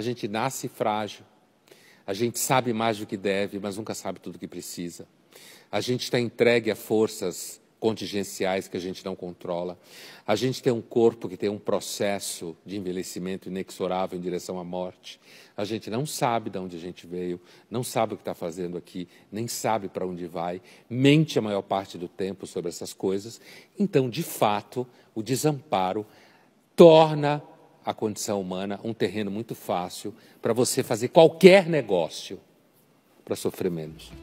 A gente nasce frágil, a gente sabe mais do que deve, mas nunca sabe tudo o que precisa. A gente está entregue a forças contingenciais que a gente não controla. A gente tem um corpo que tem um processo de envelhecimento inexorável em direção à morte. A gente não sabe de onde a gente veio, não sabe o que está fazendo aqui, nem sabe para onde vai, mente a maior parte do tempo sobre essas coisas. Então, de fato, o desamparo torna a condição humana um terreno muito fácil para você fazer qualquer negócio para sofrer menos.